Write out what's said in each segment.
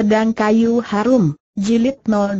Pedang Kayu Harum, Jilid 08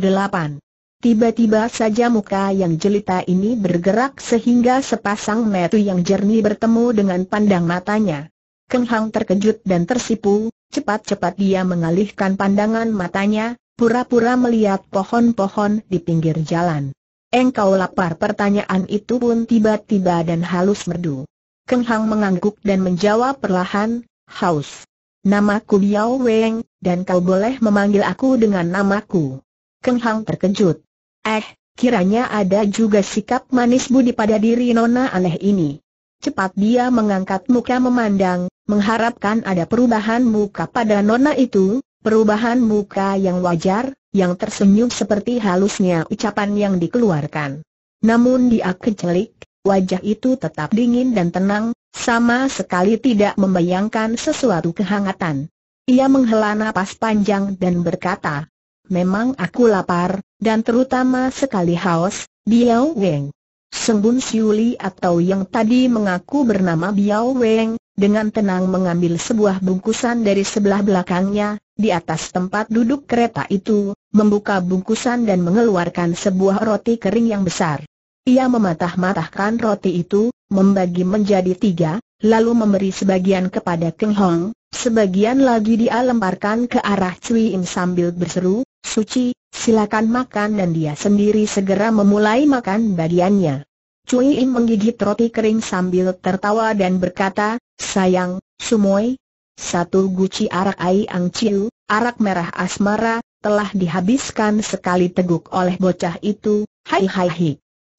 Tiba-tiba saja muka yang jelita ini bergerak sehingga sepasang metu yang jernih bertemu dengan pandang matanya. Keng Hang terkejut dan tersipu, cepat-cepat dia mengalihkan pandangan matanya, pura-pura melihat pohon-pohon di pinggir jalan. Engkau lapar pertanyaan itu pun tiba-tiba dan halus merdu. Keng Hang mengangguk dan menjawab perlahan, haus. Namaku Biao Weng, dan kau boleh memanggil aku dengan namaku. Keng Hang terkejut. Eh, kiranya ada juga sikap manis budi pada diri nona aneh ini. Cepat dia mengangkat muka memandang, mengharapkan ada perubahan muka pada nona itu, perubahan muka yang wajar, yang tersenyum seperti halusnya ucapan yang dikeluarkan. Namun dia kecelik, wajah itu tetap dingin dan tenang, sama sekali tidak membayangkan sesuatu kehangatan. Ia menghela napas panjang dan berkata, Memang aku lapar, dan terutama sekali haus, Biao Weng. Sembun Siuli atau yang tadi mengaku bernama Biao Weng, dengan tenang mengambil sebuah bungkusan dari sebelah belakangnya, di atas tempat duduk kereta itu, membuka bungkusan dan mengeluarkan sebuah roti kering yang besar. Ia mematah-matahkan roti itu, membagi menjadi tiga, lalu memberi sebagian kepada Keng Hong, Sebagian lagi dia lemparkan ke arah Cui Im sambil berseru, Suci, silakan makan dan dia sendiri segera memulai makan bagiannya. Cui Im menggigit roti kering sambil tertawa dan berkata, sayang, Sumoy, satu guci arak Ai Ang Ciu, arak merah asmara, telah dihabiskan sekali teguk oleh bocah itu, hai hai hai.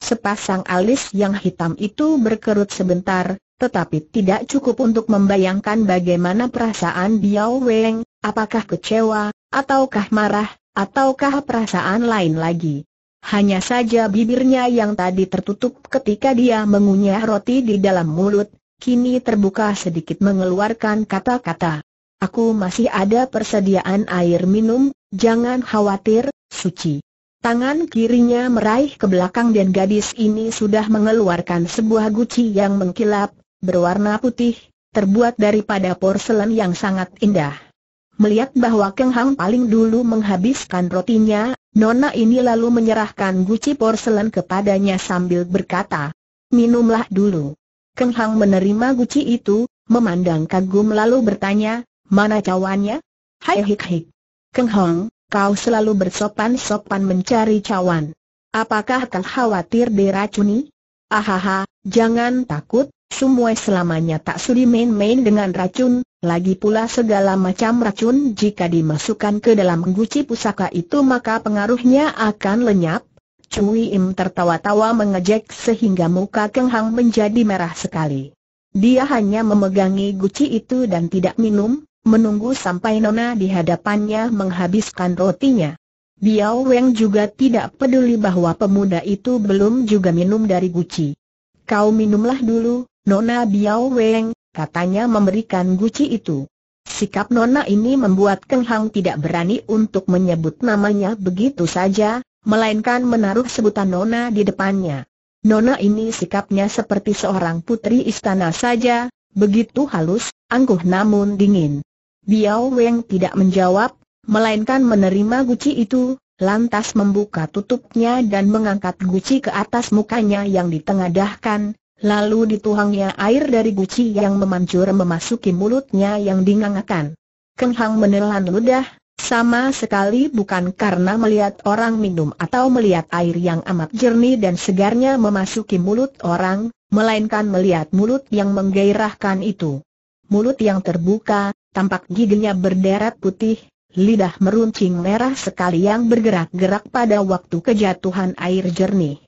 Sepasang alis yang hitam itu berkerut sebentar, tetapi tidak cukup untuk membayangkan bagaimana perasaan Biao Weng, apakah kecewa, ataukah marah, ataukah perasaan lain lagi. Hanya saja bibirnya yang tadi tertutup ketika dia mengunyah roti di dalam mulut, kini terbuka sedikit mengeluarkan kata-kata. Aku masih ada persediaan air minum, jangan khawatir, suci. Tangan kirinya meraih ke belakang dan gadis ini sudah mengeluarkan sebuah guci yang mengkilap, berwarna putih, terbuat daripada porselen yang sangat indah. Melihat bahwa Keng Hang paling dulu menghabiskan rotinya, Nona ini lalu menyerahkan guci porselen kepadanya sambil berkata, minumlah dulu. Keng Hang menerima guci itu, memandang kagum lalu bertanya, mana cawannya? Hai hik hik. Keng Hang, kau selalu bersopan-sopan mencari cawan. Apakah kau khawatir diracuni? Ahaha, jangan takut, Sumue selamanya tak sudi main-main dengan racun, lagi pula segala macam racun jika dimasukkan ke dalam guci pusaka itu maka pengaruhnya akan lenyap. Cui Im tertawa-tawa mengejek sehingga muka Keng Hang menjadi merah sekali. Dia hanya memegangi guci itu dan tidak minum, menunggu sampai Nona di hadapannya menghabiskan rotinya. Biao Weng juga tidak peduli bahwa pemuda itu belum juga minum dari guci. Kau minumlah dulu, Nona Biao Weng, katanya memberikan guci itu. Sikap Nona ini membuat Keng Hang tidak berani untuk menyebut namanya begitu saja, melainkan menaruh sebutan Nona di depannya. Nona ini sikapnya seperti seorang putri istana saja, begitu halus, angkuh namun dingin. Biao Weng tidak menjawab, melainkan menerima guci itu, lantas membuka tutupnya dan mengangkat guci ke atas mukanya yang ditengadahkan, Lalu dituangnya air dari guci yang memancur memasuki mulutnya yang dingangakan. Keng Hang menelan ludah, sama sekali bukan karena melihat orang minum atau melihat air yang amat jernih dan segarnya memasuki mulut orang, melainkan melihat mulut yang menggairahkan itu. Mulut yang terbuka, tampak giginya berderet putih, lidah meruncing merah sekali yang bergerak-gerak pada waktu kejatuhan air jernih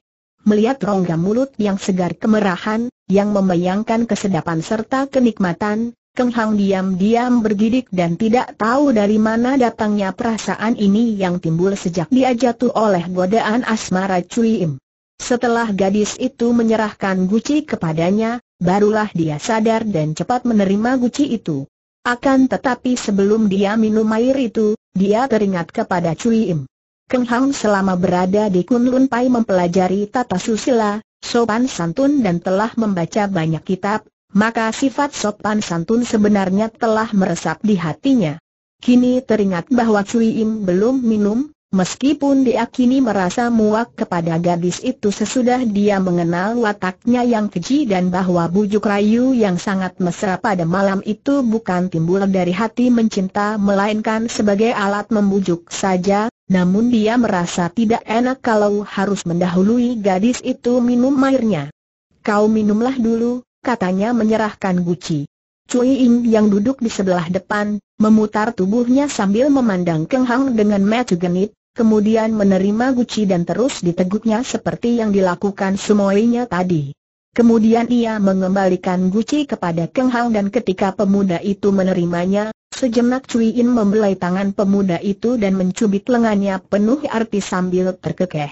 melihat rongga mulut yang segar kemerahan, yang membayangkan kesedapan serta kenikmatan, Keng Hang diam-diam bergidik dan tidak tahu dari mana datangnya perasaan ini yang timbul sejak dia jatuh oleh godaan asmara Cui Im. Setelah gadis itu menyerahkan guci kepadanya, barulah dia sadar dan cepat menerima guci itu. Akan tetapi sebelum dia minum air itu, dia teringat kepada Cui Im. Keng Hang selama berada di Kunlun Pai mempelajari tata susila, sopan santun dan telah membaca banyak kitab, maka sifat sopan santun sebenarnya telah meresap di hatinya. Kini teringat bahwa Cui Im belum minum, meskipun dia kini merasa muak kepada gadis itu sesudah dia mengenal wataknya yang keji dan bahwa bujuk rayu yang sangat mesra pada malam itu bukan timbul dari hati mencinta melainkan sebagai alat membujuk saja, namun dia merasa tidak enak kalau harus mendahului gadis itu minum airnya. Kau minumlah dulu, katanya menyerahkan guci. Cui Ying yang duduk di sebelah depan, memutar tubuhnya sambil memandang Keng Hang dengan mata genit, kemudian menerima guci dan terus diteguknya seperti yang dilakukan semuanya tadi. Kemudian ia mengembalikan guci kepada Keng Hang dan ketika pemuda itu menerimanya, Sejenak Cui In membelai tangan pemuda itu dan mencubit lengannya penuh arti sambil terkekeh.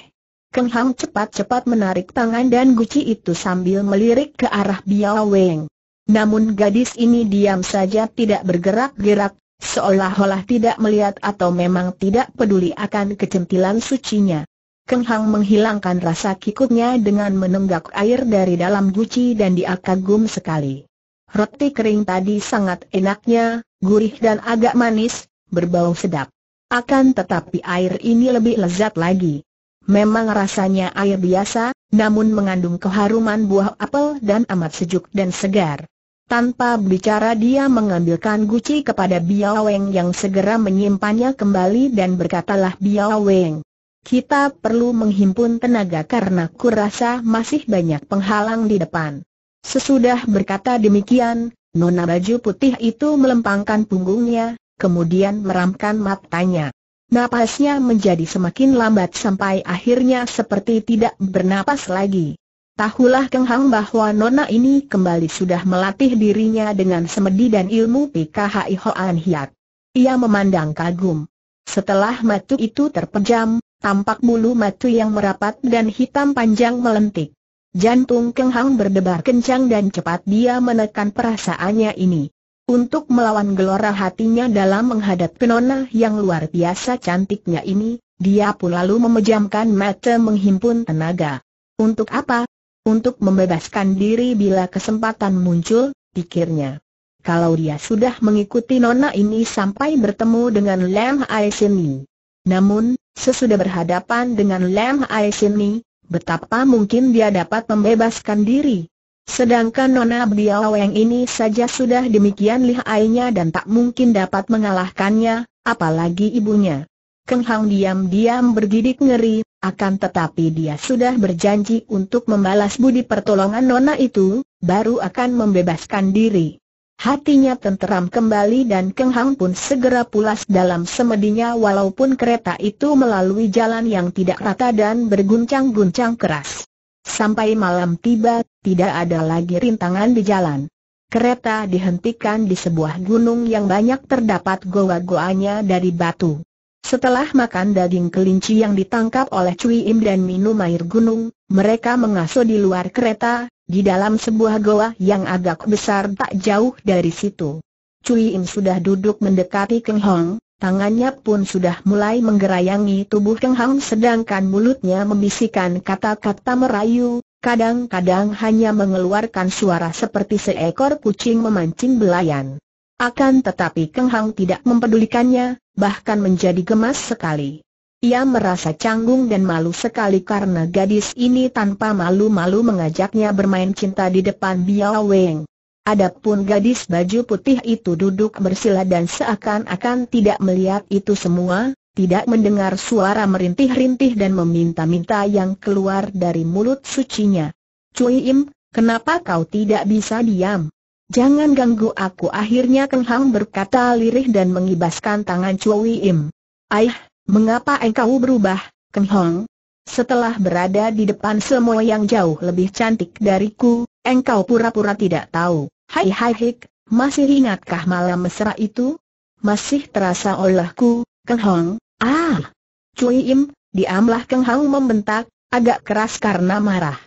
Keng Hang cepat-cepat menarik tangan dan guci itu sambil melirik ke arah Biao Weng. Namun gadis ini diam saja tidak bergerak-gerak, seolah-olah tidak melihat atau memang tidak peduli akan kecentilan sucinya. Keng Hang menghilangkan rasa kikuknya dengan menenggak air dari dalam guci dan dia kagum sekali. Roti kering tadi sangat enaknya, gurih dan agak manis, berbau sedap. Akan tetapi air ini lebih lezat lagi. Memang rasanya air biasa, namun mengandung keharuman buah apel dan amat sejuk dan segar. Tanpa bicara dia mengambilkan guci kepada Biaweng yang segera menyimpannya kembali dan berkatalah Biaweng. Kita perlu menghimpun tenaga karena kurasa masih banyak penghalang di depan. Sesudah berkata demikian, Nona baju putih itu melempangkan punggungnya, kemudian meramkan matanya. Napasnya menjadi semakin lambat sampai akhirnya seperti tidak bernapas lagi. Tahulah Keng Hang bahwa Nona ini kembali sudah melatih dirinya dengan semedi dan ilmu PKHI Hoan Hiat. Ia memandang kagum. Setelah matu itu terpejam, tampak bulu matu yang merapat dan hitam panjang melentik. Jantung Keng Hang berdebar kencang dan cepat dia menekan perasaannya ini. Untuk melawan gelora hatinya dalam menghadap penona yang luar biasa cantiknya ini, dia pun lalu memejamkan mata menghimpun tenaga. Untuk apa? Untuk membebaskan diri bila kesempatan muncul, pikirnya. Kalau dia sudah mengikuti nona ini sampai bertemu dengan Lam Aisini. Namun, sesudah berhadapan dengan Lam Aisini, betapa mungkin dia dapat membebaskan diri. Sedangkan Nona yang ini saja sudah demikian lihainya dan tak mungkin dapat mengalahkannya, apalagi ibunya. Keng Hang diam-diam bergidik ngeri, akan tetapi dia sudah berjanji untuk membalas budi pertolongan Nona itu, baru akan membebaskan diri. Hatinya tenteram kembali dan Keng Hang pun segera pulas dalam semedinya walaupun kereta itu melalui jalan yang tidak rata dan berguncang-guncang keras. Sampai malam tiba, tidak ada lagi rintangan di jalan. Kereta dihentikan di sebuah gunung yang banyak terdapat goa-goanya dari batu. Setelah makan daging kelinci yang ditangkap oleh Cui Im dan minum air gunung, mereka mengasuh di luar kereta, di dalam sebuah goa yang agak besar tak jauh dari situ. Cui Im sudah duduk mendekati Keng Hong, tangannya pun sudah mulai menggerayangi tubuh Keng Hong sedangkan mulutnya membisikkan kata-kata merayu, kadang-kadang hanya mengeluarkan suara seperti seekor kucing memancing belayan. Akan tetapi Keng Hong tidak mempedulikannya, bahkan menjadi gemas sekali. Ia merasa canggung dan malu sekali karena gadis ini tanpa malu-malu mengajaknya bermain cinta di depan Biao Weng. Adapun gadis baju putih itu duduk bersila dan seakan-akan tidak melihat itu semua, tidak mendengar suara merintih-rintih dan meminta-minta yang keluar dari mulut sucinya. Cui Im, kenapa kau tidak bisa diam? Jangan ganggu aku akhirnya Keng Hang berkata lirih dan mengibaskan tangan Cui Im. Aih, Mengapa engkau berubah, Keng Hong? Setelah berada di depan semua yang jauh lebih cantik dariku, engkau pura-pura tidak tahu. Hai hai hik, masih ingatkah malam mesra itu? Masih terasa olahku, Keng Hong? Ah! Cui Im, diamlah Keng Hong membentak, agak keras karena marah.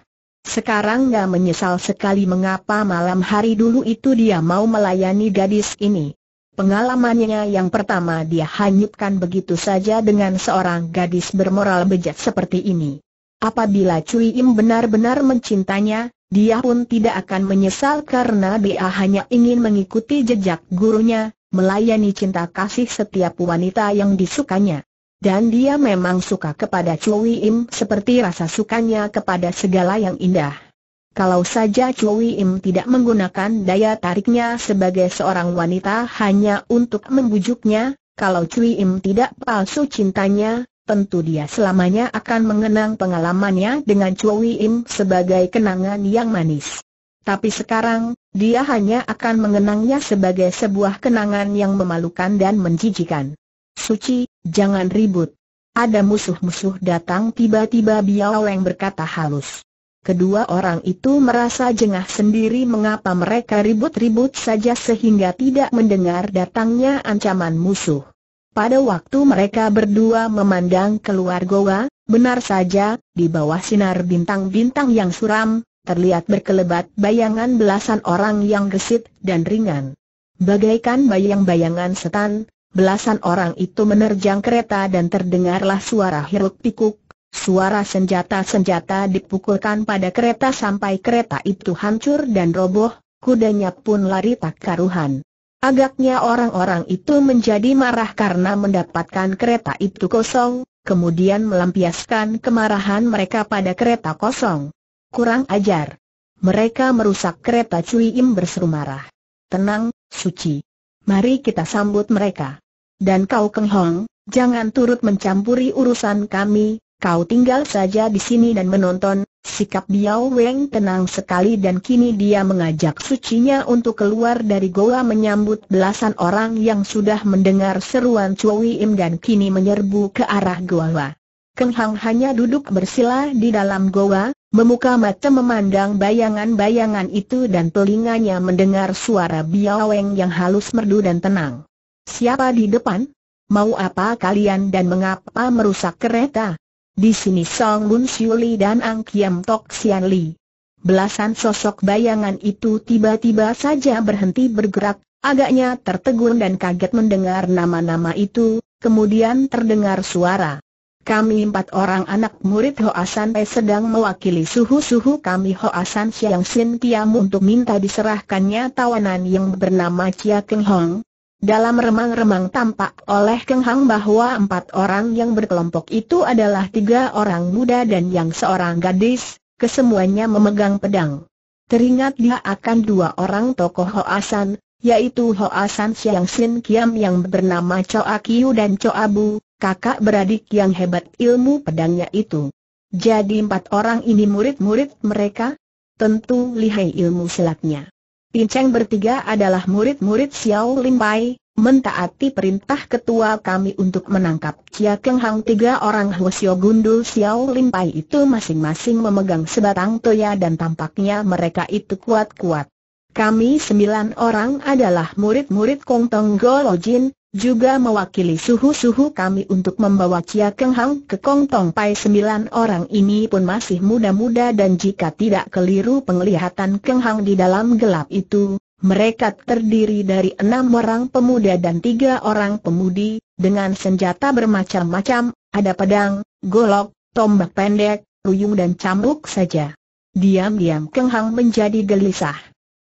Sekarang gak menyesal sekali mengapa malam hari dulu itu dia mau melayani gadis ini. Pengalamannya yang pertama dia hanyutkan begitu saja dengan seorang gadis bermoral bejat seperti ini. Apabila Cui Im benar-benar mencintanya, dia pun tidak akan menyesal karena dia hanya ingin mengikuti jejak gurunya, melayani cinta kasih setiap wanita yang disukanya. Dan dia memang suka kepada Cui Im seperti rasa sukanya kepada segala yang indah. Kalau saja Chui Im tidak menggunakan daya tariknya sebagai seorang wanita hanya untuk membujuknya, kalau Chui Im tidak palsu cintanya, tentu dia selamanya akan mengenang pengalamannya dengan Chui Im sebagai kenangan yang manis. Tapi sekarang, dia hanya akan mengenangnya sebagai sebuah kenangan yang memalukan dan menjijikan. Suci, jangan ribut. Ada musuh-musuh datang tiba-tiba Biao leng berkata halus. Kedua orang itu merasa jengah sendiri mengapa mereka ribut-ribut saja sehingga tidak mendengar datangnya ancaman musuh. Pada waktu mereka berdua memandang keluar goa, benar saja, di bawah sinar bintang-bintang yang suram, terlihat berkelebat bayangan belasan orang yang gesit dan ringan. Bagaikan bayang-bayangan setan, belasan orang itu menerjang kereta dan terdengarlah suara hiruk-pikuk, Suara senjata-senjata dipukulkan pada kereta sampai kereta itu hancur dan roboh, kudanya pun lari tak karuhan. Agaknya orang-orang itu menjadi marah karena mendapatkan kereta itu kosong, kemudian melampiaskan kemarahan mereka pada kereta kosong. Kurang ajar. Mereka merusak kereta Cui Im berseru marah. Tenang, suci. Mari kita sambut mereka. Dan kau Keng Hong, jangan turut mencampuri urusan kami, kau tinggal saja di sini dan menonton, sikap Biao Weng tenang sekali dan kini dia mengajak sucinya untuk keluar dari goa menyambut belasan orang yang sudah mendengar seruan Cui Im dan kini menyerbu ke arah goa. Keng Hang hanya duduk bersila di dalam goa, memuka mata memandang bayangan-bayangan itu dan telinganya mendengar suara Biao Weng yang halus merdu dan tenang. Siapa di depan? Mau apa kalian dan mengapa merusak kereta? Di sini Song Lun Siuli dan Ang Kiam Tok Sian Li. Belasan sosok bayangan itu tiba-tiba saja berhenti bergerak, agaknya tertegun dan kaget mendengar nama-nama itu, kemudian terdengar suara. Kami empat orang anak murid Hoasan Pe sedang mewakili suhu-suhu kami Hoasan Siang Sin Kiam untuk minta diserahkannya tawanan yang bernama Chia Keng Hong, dalam remang-remang tampak oleh Keng Hang bahwa empat orang yang berkelompok itu adalah tiga orang muda dan yang seorang gadis, kesemuanya memegang pedang. Teringat dia akan dua orang tokoh Hoasan, yaitu Hoasan Siang Sin Kiam yang bernama Choa Kiu dan Choa Bu, kakak beradik yang hebat ilmu pedangnya itu. Jadi empat orang ini murid-murid mereka? Tentu lihai ilmu silatnya. Pinceng bertiga adalah murid-murid Xiao Lim mentaati perintah ketua kami untuk menangkap Chia Keng Hang tiga orang Huosio Gundul Xiao Lim itu masing-masing memegang sebatang toya dan tampaknya mereka itu kuat-kuat. Kami sembilan orang adalah murid-murid Kong Tong Golo Jin, juga mewakili suhu-suhu kami untuk membawa cia Keng Hang ke Kong Tong Pai sembilan orang ini pun masih muda-muda dan jika tidak keliru penglihatan Keng Hang di dalam gelap itu, mereka terdiri dari enam orang pemuda dan tiga orang pemudi, dengan senjata bermacam-macam, ada pedang, golok, tombak pendek, ruyung dan cambuk saja. Diam-diam Keng Hang menjadi gelisah.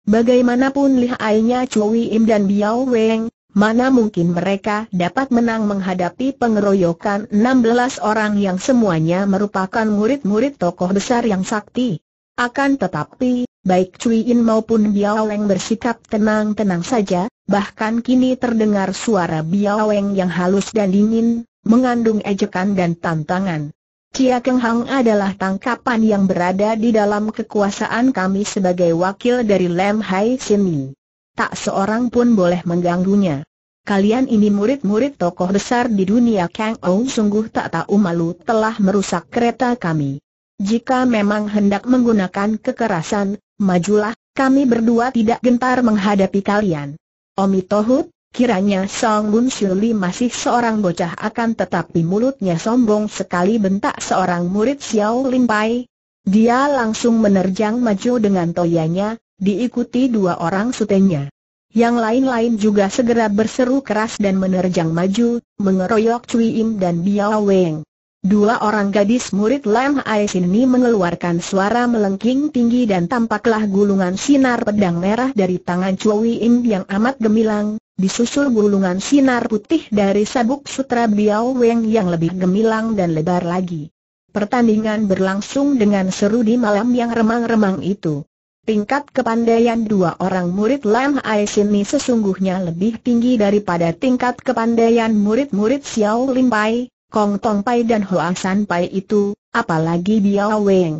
Bagaimanapun lihainya Cui Im dan Biao Weng, mana mungkin mereka dapat menang menghadapi pengeroyokan 16 orang yang semuanya merupakan murid-murid tokoh besar yang sakti. Akan tetapi, baik Cui In maupun Biao Weng bersikap tenang-tenang saja, bahkan kini terdengar suara Biao Weng yang halus dan dingin, mengandung ejekan dan tantangan. Cia Keng Hang adalah tangkapan yang berada di dalam kekuasaan kami sebagai wakil dari Lem Hai Sini. Tak seorang pun boleh mengganggunya kalian ini murid-murid tokoh besar di dunia Kang Ong sungguh tak tahu malu telah merusak kereta kami. Jika memang hendak menggunakan kekerasan, majulah, kami berdua tidak gentar menghadapi kalian. Omi Tohut, kiranya Song Bun Shuli masih seorang bocah akan tetapi mulutnya sombong sekali bentak seorang murid Xiao Lim Pai. Dia langsung menerjang maju dengan toyanya, diikuti dua orang sutenya. Yang lain-lain juga segera berseru keras dan menerjang maju, mengeroyok Cui Im dan Biao Weng. Dua orang gadis murid Lam Ais ini mengeluarkan suara melengking tinggi dan tampaklah gulungan sinar pedang merah dari tangan Cui Im yang amat gemilang, disusul gulungan sinar putih dari sabuk sutra Biao Weng yang lebih gemilang dan lebar lagi. Pertandingan berlangsung dengan seru di malam yang remang-remang itu. Tingkat kepandaian dua orang murid Lam Hai ini sesungguhnya lebih tinggi daripada tingkat kepandaian murid-murid Xiao Lim Pai, Kong Tong Pai dan Hoa San Pai itu, apalagi Biao Weng.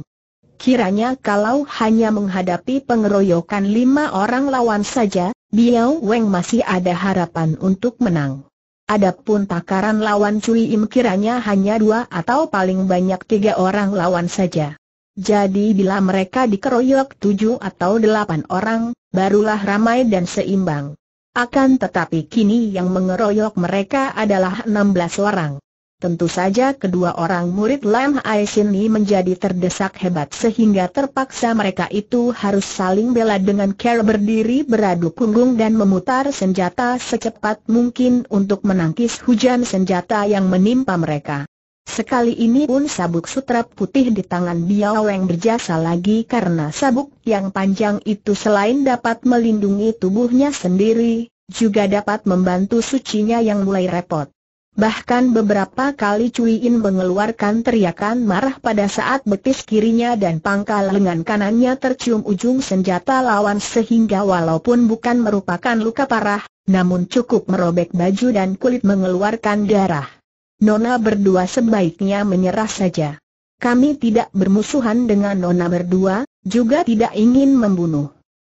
Kiranya kalau hanya menghadapi pengeroyokan lima orang lawan saja, Biao Weng masih ada harapan untuk menang. Adapun takaran lawan Cui Im kiranya hanya dua atau paling banyak tiga orang lawan saja. Jadi bila mereka dikeroyok tujuh atau delapan orang, barulah ramai dan seimbang. Akan tetapi kini yang mengeroyok mereka adalah enam belas orang. Tentu saja kedua orang murid Lam Ai Sini menjadi terdesak hebat sehingga terpaksa mereka itu harus saling bela dengan cara berdiri beradu punggung dan memutar senjata secepat mungkin untuk menangkis hujan senjata yang menimpa mereka. Sekali ini pun sabuk sutra putih di tangan Biaweng berjasa lagi karena sabuk yang panjang itu selain dapat melindungi tubuhnya sendiri, juga dapat membantu sucinya yang mulai repot. Bahkan beberapa kali Cui In mengeluarkan teriakan marah pada saat betis kirinya dan pangkal lengan kanannya tercium ujung senjata lawan sehingga walaupun bukan merupakan luka parah, namun cukup merobek baju dan kulit mengeluarkan darah. Nona berdua sebaiknya menyerah saja. Kami tidak bermusuhan dengan Nona berdua, juga tidak ingin membunuh.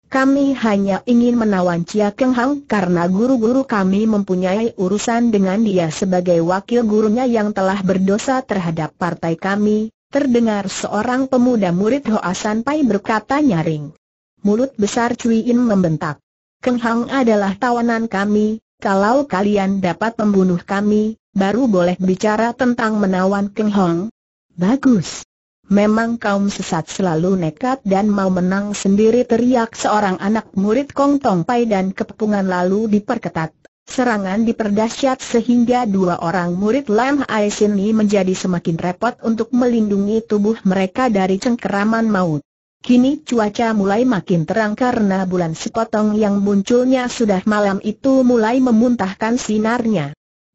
Kami hanya ingin menawan Cia Keng Hang karena guru-guru kami mempunyai urusan dengan dia sebagai wakil gurunya yang telah berdosa terhadap partai kami, terdengar seorang pemuda murid Hoa San Pai berkata nyaring. Mulut besar Cui In membentak. Keng Hang adalah tawanan kami, kalau kalian dapat membunuh kami, baru boleh bicara tentang menawan Keng Hong. Bagus. Memang kaum sesat selalu nekat dan mau menang sendiri teriak seorang anak murid Kong Tong Pai dan kepungan lalu diperketat. Serangan diperdahsyat sehingga dua orang murid Lam Ai Sin Ni menjadi semakin repot untuk melindungi tubuh mereka dari cengkeraman maut. Kini cuaca mulai makin terang karena bulan sepotong yang munculnya sudah malam itu mulai memuntahkan sinarnya.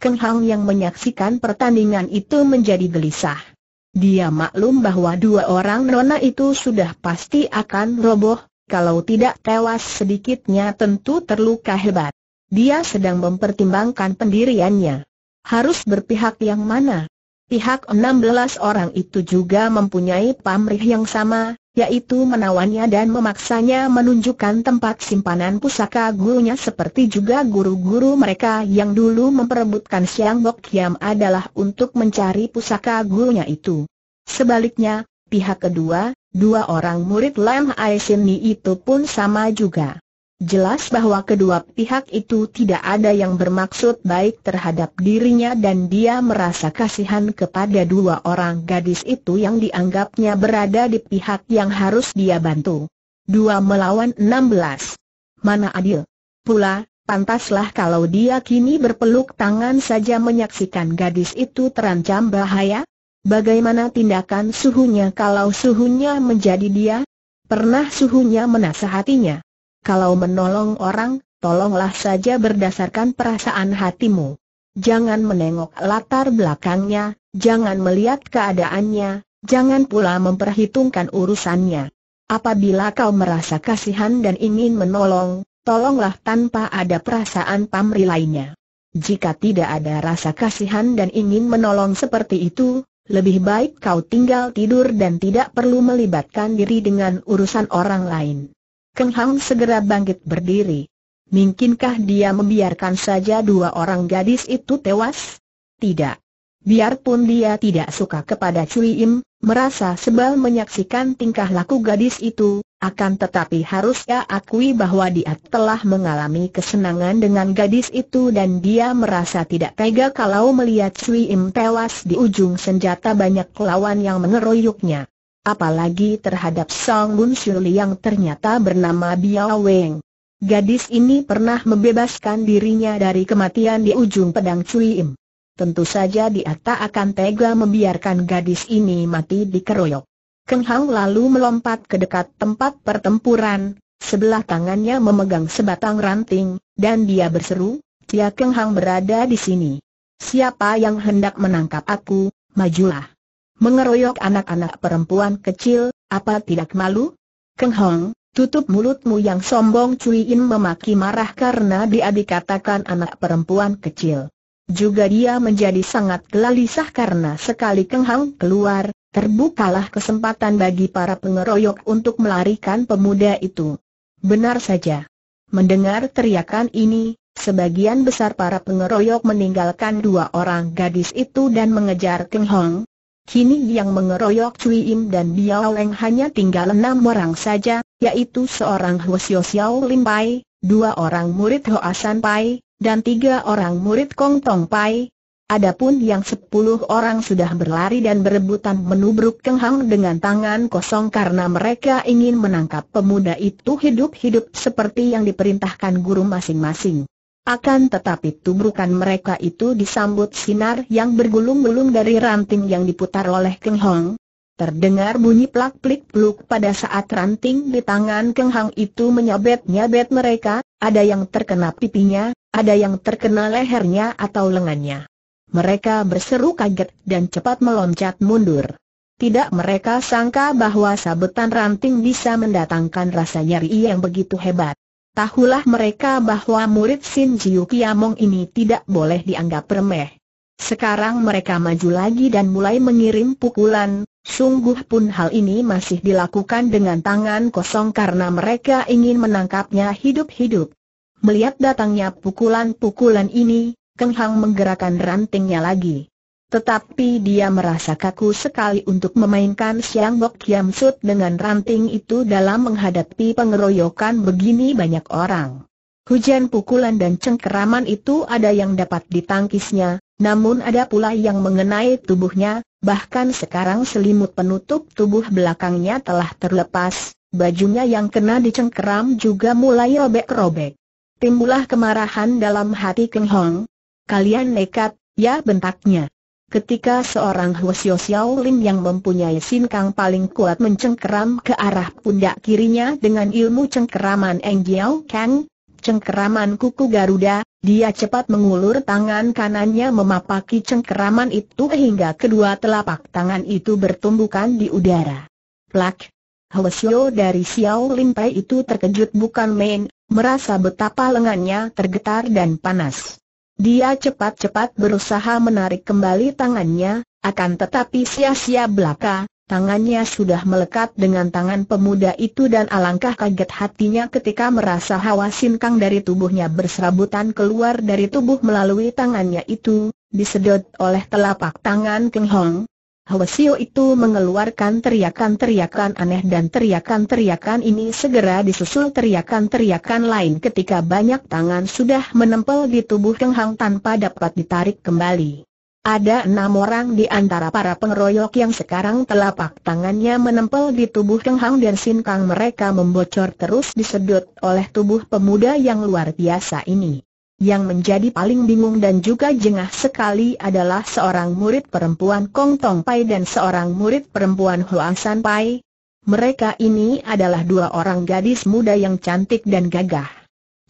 Keng Hang yang menyaksikan pertandingan itu menjadi gelisah. Dia maklum bahwa dua orang nona itu sudah pasti akan roboh, kalau tidak tewas sedikitnya tentu terluka hebat. Dia sedang mempertimbangkan pendiriannya. Harus berpihak yang mana? Pihak 16 orang itu juga mempunyai pamrih yang sama, yaitu menawannya dan memaksanya menunjukkan tempat simpanan pusaka gurunya seperti juga guru-guru mereka yang dulu memperebutkan Siang Bok Kiam adalah untuk mencari pusaka gurunya itu. Sebaliknya, pihak kedua, dua orang murid Lam Aisin itu pun sama juga. Jelas bahwa kedua pihak itu tidak ada yang bermaksud baik terhadap dirinya dan dia merasa kasihan kepada dua orang gadis itu yang dianggapnya berada di pihak yang harus dia bantu. Dua melawan enam belas. Mana adil? Pula, pantaslah kalau dia kini berpeluk tangan saja menyaksikan gadis itu terancam bahaya? Bagaimana tindakan suhunya kalau suhunya menjadi dia? Pernah suhunya menasehatinya? kalau menolong orang, tolonglah saja berdasarkan perasaan hatimu. Jangan menengok latar belakangnya, jangan melihat keadaannya, jangan pula memperhitungkan urusannya. Apabila kau merasa kasihan dan ingin menolong, tolonglah tanpa ada perasaan pamrih lainnya. Jika tidak ada rasa kasihan dan ingin menolong seperti itu, lebih baik kau tinggal tidur dan tidak perlu melibatkan diri dengan urusan orang lain. Keng Hang segera bangkit berdiri. Mungkinkah dia membiarkan saja dua orang gadis itu tewas? Tidak. Biarpun dia tidak suka kepada Cui Im, merasa sebal menyaksikan tingkah laku gadis itu, akan tetapi harus ia akui bahwa dia telah mengalami kesenangan dengan gadis itu dan dia merasa tidak tega kalau melihat Cui Im tewas di ujung senjata banyak lawan yang mengeroyoknya apalagi terhadap Song Bun Shuli yang ternyata bernama Biao Weng. Gadis ini pernah membebaskan dirinya dari kematian di ujung pedang Cui Im. Tentu saja dia tak akan tega membiarkan gadis ini mati dikeroyok. Keng Hang lalu melompat ke dekat tempat pertempuran, sebelah tangannya memegang sebatang ranting, dan dia berseru, Tia Keng Hang berada di sini. Siapa yang hendak menangkap aku, majulah. Mengeroyok anak-anak perempuan kecil, apa tidak malu? Keng Hong, tutup mulutmu yang sombong Cui In memaki marah karena dia dikatakan anak perempuan kecil. Juga dia menjadi sangat gelisah karena sekali Keng Hong keluar, terbukalah kesempatan bagi para pengeroyok untuk melarikan pemuda itu. Benar saja. Mendengar teriakan ini, sebagian besar para pengeroyok meninggalkan dua orang gadis itu dan mengejar Keng Hong, Kini yang mengeroyok Cui Im dan Biao Leng hanya tinggal enam orang saja, yaitu seorang Huo Xiao Xiao Lim Pai, dua orang murid Hoa San Pai, dan tiga orang murid Kong Tong Pai. Adapun yang sepuluh orang sudah berlari dan berebutan menubruk Kenghang dengan tangan kosong karena mereka ingin menangkap pemuda itu hidup-hidup seperti yang diperintahkan guru masing-masing. Akan tetapi tumbukan mereka itu disambut sinar yang bergulung-gulung dari ranting yang diputar oleh Keng Hong. Terdengar bunyi plak-plik pluk pada saat ranting di tangan Keng Hong itu menyabet-nyabet mereka, ada yang terkena pipinya, ada yang terkena lehernya atau lengannya. Mereka berseru kaget dan cepat meloncat mundur. Tidak mereka sangka bahwa sabetan ranting bisa mendatangkan rasa nyeri yang begitu hebat. Tahulah mereka bahwa murid Sin Jiu Kiamong ini tidak boleh dianggap remeh. Sekarang mereka maju lagi dan mulai mengirim pukulan, sungguh pun hal ini masih dilakukan dengan tangan kosong karena mereka ingin menangkapnya hidup-hidup. Melihat datangnya pukulan-pukulan ini, Keng Hang menggerakkan rantingnya lagi. Tetapi dia merasa kaku sekali untuk memainkan Siang Bok Kiam Sut dengan ranting itu dalam menghadapi pengeroyokan begini banyak orang. Hujan pukulan dan cengkeraman itu ada yang dapat ditangkisnya, namun ada pula yang mengenai tubuhnya, bahkan sekarang selimut penutup tubuh belakangnya telah terlepas, bajunya yang kena dicengkeram juga mulai robek-robek. Timbulah kemarahan dalam hati Keng Hong. Kalian nekat, ya bentaknya. Ketika seorang Huo Xiao Lim yang mempunyai sinkang paling kuat mencengkeram ke arah pundak kirinya dengan ilmu cengkeraman Eng Jiao Kang, cengkeraman kuku Garuda, dia cepat mengulur tangan kanannya memapaki cengkeraman itu hingga kedua telapak tangan itu bertumbukan di udara. Plak! Huo Xiao dari Xiao Pai itu terkejut bukan main, merasa betapa lengannya tergetar dan panas. Dia cepat-cepat berusaha menarik kembali tangannya, akan tetapi sia-sia belaka, tangannya sudah melekat dengan tangan pemuda itu dan alangkah kaget hatinya ketika merasa hawa sinkang dari tubuhnya berserabutan keluar dari tubuh melalui tangannya itu, disedot oleh telapak tangan Keng Hong, Hwasio itu mengeluarkan teriakan-teriakan aneh dan teriakan-teriakan ini segera disusul teriakan-teriakan lain ketika banyak tangan sudah menempel di tubuh Keng Hang tanpa dapat ditarik kembali. Ada enam orang di antara para pengeroyok yang sekarang telapak tangannya menempel di tubuh Keng Hang dan Sin Kang mereka membocor terus disedot oleh tubuh pemuda yang luar biasa ini. Yang menjadi paling bingung dan juga jengah sekali adalah seorang murid perempuan Kong Tong Pai dan seorang murid perempuan Huang San Pai. Mereka ini adalah dua orang gadis muda yang cantik dan gagah.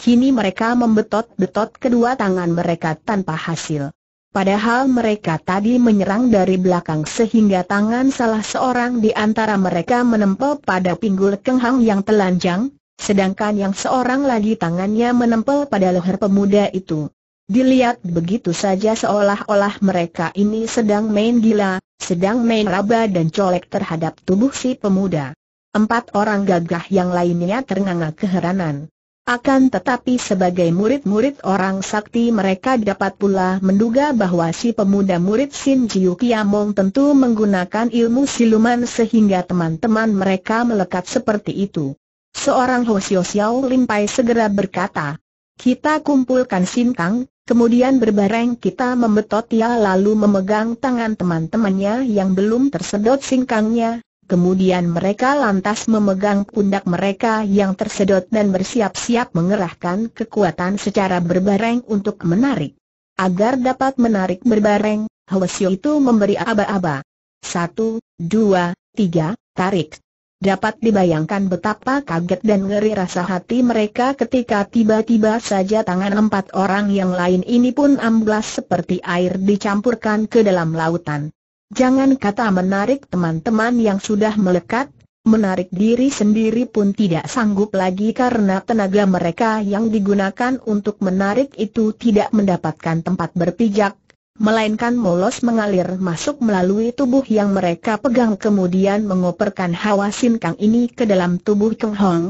Kini mereka membetot-betot kedua tangan mereka tanpa hasil. Padahal mereka tadi menyerang dari belakang sehingga tangan salah seorang di antara mereka menempel pada pinggul kenghang yang telanjang, Sedangkan yang seorang lagi tangannya menempel pada leher pemuda itu. Dilihat begitu saja seolah-olah mereka ini sedang main gila, sedang main raba dan colek terhadap tubuh si pemuda. Empat orang gagah yang lainnya ternganga keheranan. Akan tetapi sebagai murid-murid orang sakti mereka dapat pula menduga bahwa si pemuda murid Sin Jiu Kiamong tentu menggunakan ilmu siluman sehingga teman-teman mereka melekat seperti itu. Seorang Hosio Xiao Limpai segera berkata, kita kumpulkan singkang, kemudian berbareng kita membetot ia lalu memegang tangan teman-temannya yang belum tersedot singkangnya, kemudian mereka lantas memegang pundak mereka yang tersedot dan bersiap-siap mengerahkan kekuatan secara berbareng untuk menarik. Agar dapat menarik berbareng, Hwasyo itu memberi aba-aba. Satu, dua, tiga, tarik. Dapat dibayangkan betapa kaget dan ngeri rasa hati mereka ketika tiba-tiba saja tangan empat orang yang lain ini pun amblas seperti air dicampurkan ke dalam lautan. Jangan kata menarik teman-teman yang sudah melekat, menarik diri sendiri pun tidak sanggup lagi karena tenaga mereka yang digunakan untuk menarik itu tidak mendapatkan tempat berpijak, melainkan molos mengalir masuk melalui tubuh yang mereka pegang kemudian mengoperkan hawa sinkang ini ke dalam tubuh Keng Hong.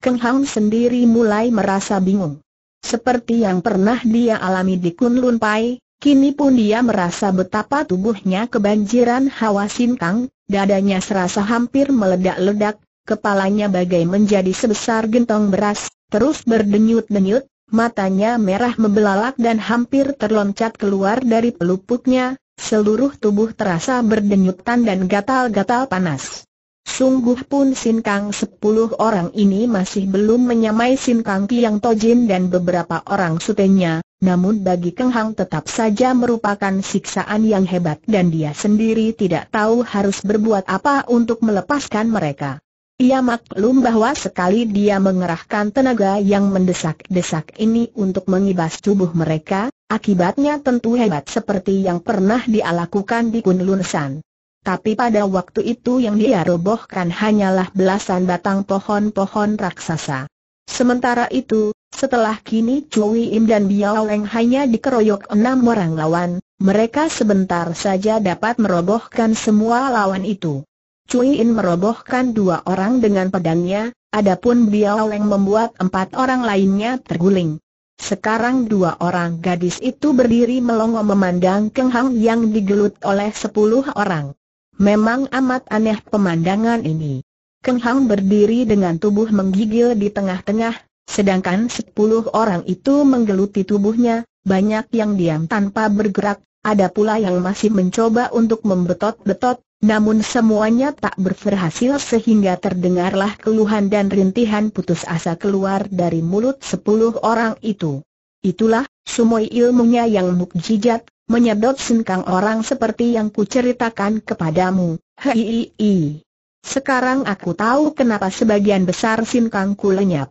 Keng Hong sendiri mulai merasa bingung. Seperti yang pernah dia alami di Kunlun Pai, kini pun dia merasa betapa tubuhnya kebanjiran hawa sinkang, dadanya serasa hampir meledak-ledak, kepalanya bagai menjadi sebesar gentong beras, terus berdenyut-denyut, matanya merah membelalak dan hampir terloncat keluar dari peluputnya, seluruh tubuh terasa berdenyutan dan gatal-gatal panas. Sungguh pun Sin Kang sepuluh orang ini masih belum menyamai Sin Kang Kiang Tojin dan beberapa orang sutenya, namun bagi Keng Hang tetap saja merupakan siksaan yang hebat dan dia sendiri tidak tahu harus berbuat apa untuk melepaskan mereka. Ia maklum bahwa sekali dia mengerahkan tenaga yang mendesak-desak ini untuk mengibas tubuh mereka, akibatnya tentu hebat seperti yang pernah dia lakukan di Kunlun San. Tapi pada waktu itu yang dia robohkan hanyalah belasan batang pohon-pohon raksasa. Sementara itu, setelah kini Cui Im dan Biao Leng hanya dikeroyok enam orang lawan, mereka sebentar saja dapat merobohkan semua lawan itu. Cui In merobohkan dua orang dengan pedangnya, adapun Biao Leng membuat empat orang lainnya terguling. Sekarang dua orang gadis itu berdiri melongo memandang Keng Hang yang digelut oleh sepuluh orang. Memang amat aneh pemandangan ini. Keng Hang berdiri dengan tubuh menggigil di tengah-tengah, sedangkan sepuluh orang itu menggeluti tubuhnya, banyak yang diam tanpa bergerak, ada pula yang masih mencoba untuk membetot-betot, namun semuanya tak berhasil sehingga terdengarlah keluhan dan rintihan putus asa keluar dari mulut sepuluh orang itu. Itulah, semua ilmunya yang mukjizat, menyedot sengkang orang seperti yang kuceritakan kepadamu, hei Sekarang aku tahu kenapa sebagian besar sinkangku lenyap.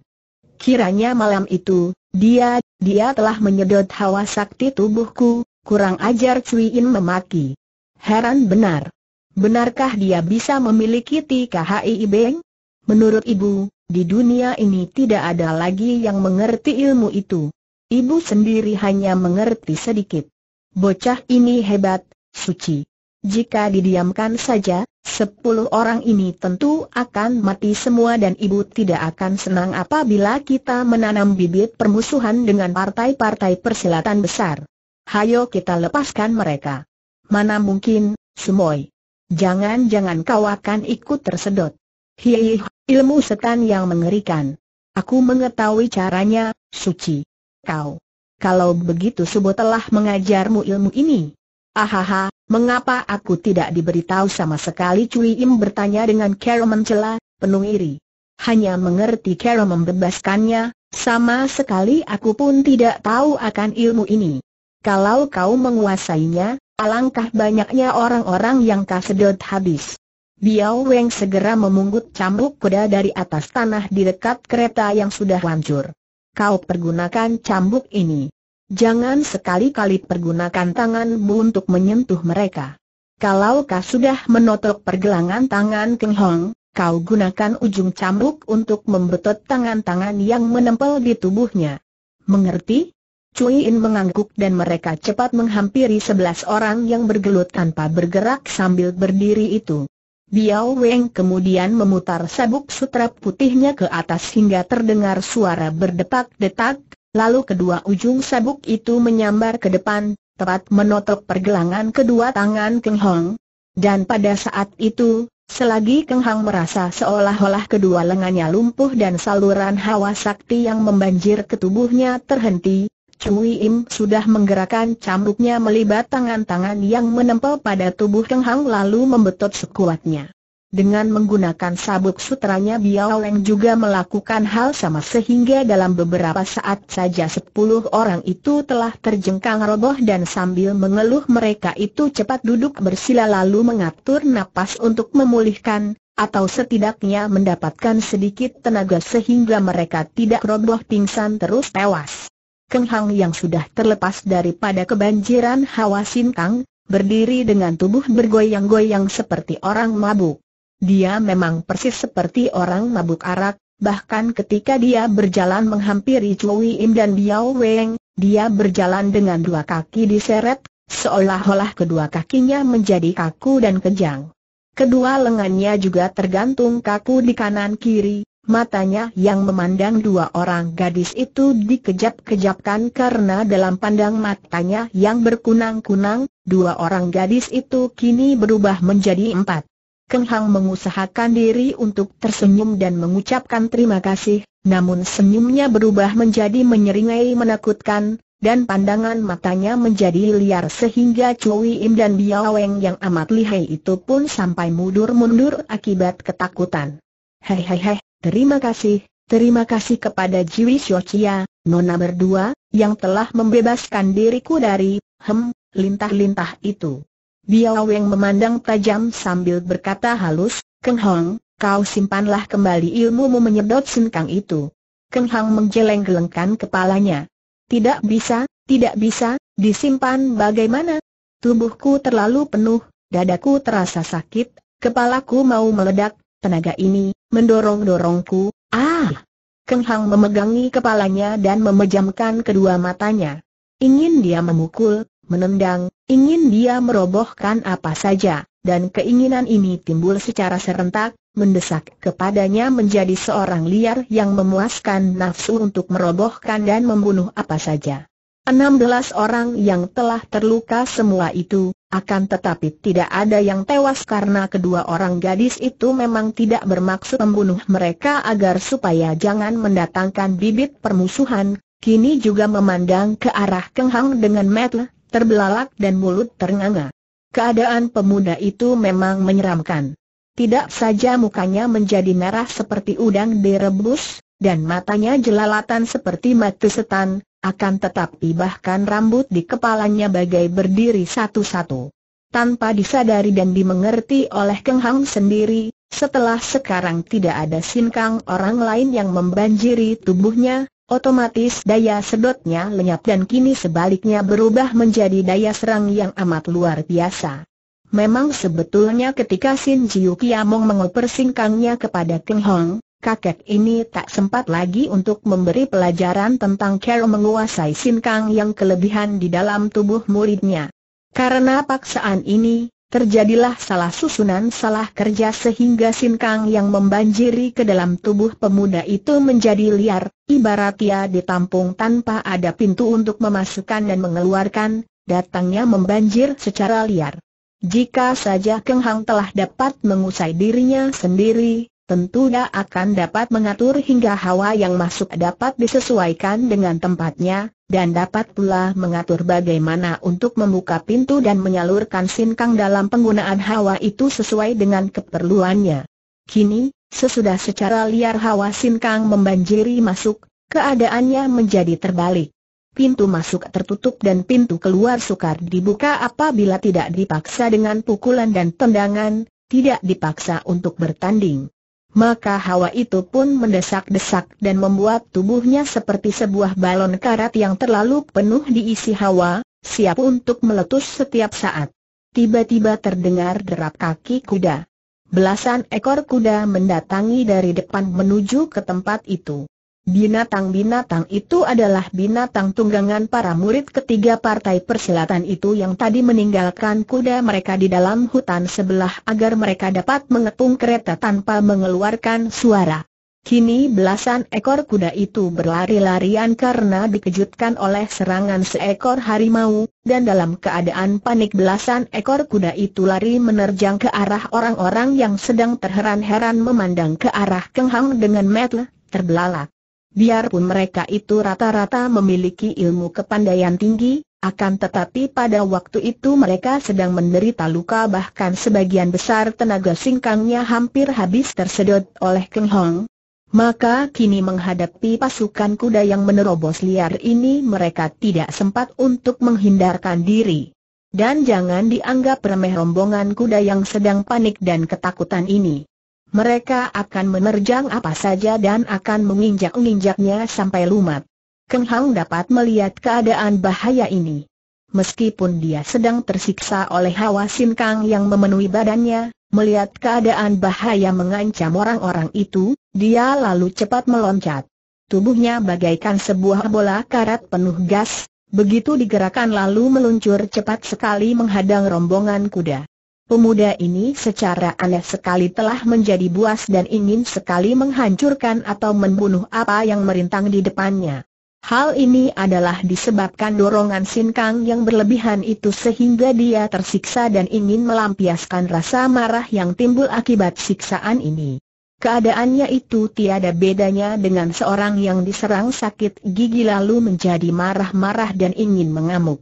Kiranya malam itu, dia, dia telah menyedot hawa sakti tubuhku, kurang ajar Cui memaki. Heran benar. Benarkah dia bisa memiliki TKHI ibeng? Menurut ibu, di dunia ini tidak ada lagi yang mengerti ilmu itu. Ibu sendiri hanya mengerti sedikit. Bocah ini hebat, suci. Jika didiamkan saja, sepuluh orang ini tentu akan mati semua dan ibu tidak akan senang apabila kita menanam bibit permusuhan dengan partai-partai persilatan besar. Hayo kita lepaskan mereka. Mana mungkin, Sumoy. Jangan-jangan kau akan ikut tersedot. Hiih, ilmu setan yang mengerikan. Aku mengetahui caranya, suci. Kau. Kalau begitu subuh telah mengajarmu ilmu ini. Ahaha, mengapa aku tidak diberitahu sama sekali Cui Im bertanya dengan Kero mencela, penuh iri. Hanya mengerti Kero membebaskannya, sama sekali aku pun tidak tahu akan ilmu ini. Kalau kau menguasainya, Alangkah banyaknya orang-orang yang kasedot habis. Biao Weng segera memungut cambuk kuda dari atas tanah di dekat kereta yang sudah hancur. Kau pergunakan cambuk ini. Jangan sekali-kali pergunakan tanganmu untuk menyentuh mereka. Kalau kau sudah menotok pergelangan tangan Keng Hong, kau gunakan ujung cambuk untuk membetot tangan-tangan yang menempel di tubuhnya. Mengerti? Cui In mengangguk dan mereka cepat menghampiri sebelas orang yang bergelut tanpa bergerak sambil berdiri itu. Biao Weng kemudian memutar sabuk sutra putihnya ke atas hingga terdengar suara berdetak-detak, lalu kedua ujung sabuk itu menyambar ke depan, tepat menotok pergelangan kedua tangan Keng Hong. Dan pada saat itu, selagi Keng Hong merasa seolah-olah kedua lengannya lumpuh dan saluran hawa sakti yang membanjir ke tubuhnya terhenti, Cui Im sudah menggerakkan cambuknya melibat tangan-tangan yang menempel pada tubuh Keng Hang lalu membetot sekuatnya. Dengan menggunakan sabuk sutranya Biao Leng juga melakukan hal sama sehingga dalam beberapa saat saja sepuluh orang itu telah terjengkang roboh dan sambil mengeluh mereka itu cepat duduk bersila lalu mengatur napas untuk memulihkan, atau setidaknya mendapatkan sedikit tenaga sehingga mereka tidak roboh pingsan terus tewas. Kenghang yang sudah terlepas daripada kebanjiran hawa sintang, berdiri dengan tubuh bergoyang-goyang seperti orang mabuk. Dia memang persis seperti orang mabuk arak, bahkan ketika dia berjalan menghampiri Chui Im dan Biao Weng, dia berjalan dengan dua kaki diseret, seolah-olah kedua kakinya menjadi kaku dan kejang. Kedua lengannya juga tergantung kaku di kanan kiri, matanya yang memandang dua orang gadis itu dikejap-kejapkan karena dalam pandang matanya yang berkunang-kunang, dua orang gadis itu kini berubah menjadi empat. Keng Hang mengusahakan diri untuk tersenyum dan mengucapkan terima kasih, namun senyumnya berubah menjadi menyeringai menakutkan, dan pandangan matanya menjadi liar sehingga Cui Im dan Weng yang amat lihai itu pun sampai mundur-mundur akibat ketakutan. Hei hei hei, Terima kasih, terima kasih kepada Jiwi Xiaoqia, Nona berdua, yang telah membebaskan diriku dari, hem, lintah-lintah itu. Biao Weng memandang tajam sambil berkata halus, Keng Hong, kau simpanlah kembali ilmumu menyedot sinkang itu. Keng Hong menjeleng gelengkan kepalanya. Tidak bisa, tidak bisa, disimpan bagaimana? Tubuhku terlalu penuh, dadaku terasa sakit, kepalaku mau meledak, tenaga ini, Mendorong-dorongku, ah! Keng Hang memegangi kepalanya dan memejamkan kedua matanya. Ingin dia memukul, menendang, ingin dia merobohkan apa saja, dan keinginan ini timbul secara serentak, mendesak kepadanya menjadi seorang liar yang memuaskan nafsu untuk merobohkan dan membunuh apa saja. 16 orang yang telah terluka semua itu, akan tetapi tidak ada yang tewas karena kedua orang gadis itu memang tidak bermaksud membunuh mereka agar supaya jangan mendatangkan bibit permusuhan, kini juga memandang ke arah kenghang dengan mata terbelalak dan mulut ternganga. Keadaan pemuda itu memang menyeramkan. Tidak saja mukanya menjadi merah seperti udang direbus, dan matanya jelalatan seperti mata setan, akan tetapi bahkan rambut di kepalanya bagai berdiri satu-satu. Tanpa disadari dan dimengerti oleh Keng Hang sendiri, setelah sekarang tidak ada sinkang orang lain yang membanjiri tubuhnya, otomatis daya sedotnya lenyap dan kini sebaliknya berubah menjadi daya serang yang amat luar biasa. Memang sebetulnya ketika Sin Jiu Kiamong mengoper singkangnya kepada Keng Hong, kakek ini tak sempat lagi untuk memberi pelajaran tentang cara menguasai sinkang yang kelebihan di dalam tubuh muridnya. Karena paksaan ini, terjadilah salah susunan salah kerja sehingga sinkang yang membanjiri ke dalam tubuh pemuda itu menjadi liar, ibarat ia ditampung tanpa ada pintu untuk memasukkan dan mengeluarkan, datangnya membanjir secara liar. Jika saja Keng Hang telah dapat mengusai dirinya sendiri, tentu dia akan dapat mengatur hingga hawa yang masuk dapat disesuaikan dengan tempatnya, dan dapat pula mengatur bagaimana untuk membuka pintu dan menyalurkan sinkang dalam penggunaan hawa itu sesuai dengan keperluannya. Kini, sesudah secara liar hawa sinkang membanjiri masuk, keadaannya menjadi terbalik. Pintu masuk tertutup dan pintu keluar sukar dibuka apabila tidak dipaksa dengan pukulan dan tendangan, tidak dipaksa untuk bertanding maka hawa itu pun mendesak-desak dan membuat tubuhnya seperti sebuah balon karat yang terlalu penuh diisi hawa, siap untuk meletus setiap saat. Tiba-tiba terdengar derap kaki kuda. Belasan ekor kuda mendatangi dari depan menuju ke tempat itu. Binatang-binatang itu adalah binatang tunggangan para murid ketiga partai perselatan itu yang tadi meninggalkan kuda mereka di dalam hutan sebelah agar mereka dapat mengepung kereta tanpa mengeluarkan suara. Kini belasan ekor kuda itu berlari-larian karena dikejutkan oleh serangan seekor harimau, dan dalam keadaan panik belasan ekor kuda itu lari menerjang ke arah orang-orang yang sedang terheran-heran memandang ke arah kenghang dengan metel, terbelalak. Biarpun mereka itu rata-rata memiliki ilmu kepandaian tinggi, akan tetapi pada waktu itu mereka sedang menderita luka bahkan sebagian besar tenaga singkangnya hampir habis tersedot oleh Keng Hong. Maka kini menghadapi pasukan kuda yang menerobos liar ini mereka tidak sempat untuk menghindarkan diri. Dan jangan dianggap remeh rombongan kuda yang sedang panik dan ketakutan ini. Mereka akan menerjang apa saja dan akan menginjak-injaknya sampai lumat. Keng Hang dapat melihat keadaan bahaya ini. Meskipun dia sedang tersiksa oleh hawa Kang yang memenuhi badannya, melihat keadaan bahaya mengancam orang-orang itu, dia lalu cepat meloncat. Tubuhnya bagaikan sebuah bola karat penuh gas, Begitu digerakkan lalu meluncur cepat sekali menghadang rombongan kuda. Pemuda ini secara aneh sekali telah menjadi buas dan ingin sekali menghancurkan atau membunuh apa yang merintang di depannya. Hal ini adalah disebabkan dorongan Kang yang berlebihan itu sehingga dia tersiksa dan ingin melampiaskan rasa marah yang timbul akibat siksaan ini. Keadaannya itu tiada bedanya dengan seorang yang diserang sakit gigi lalu menjadi marah-marah dan ingin mengamuk.